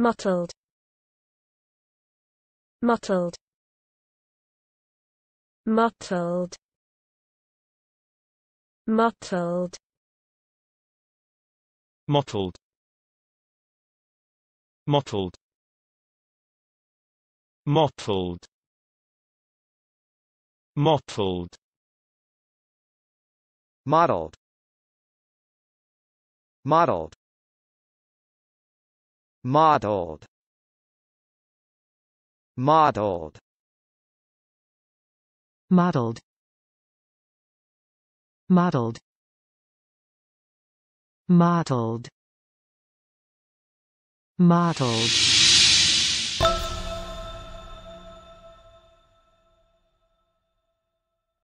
mottled mottled mottled mottled mottled mottled mottled mottled mottled mottled modeled modeled modeled modeled modeled modeled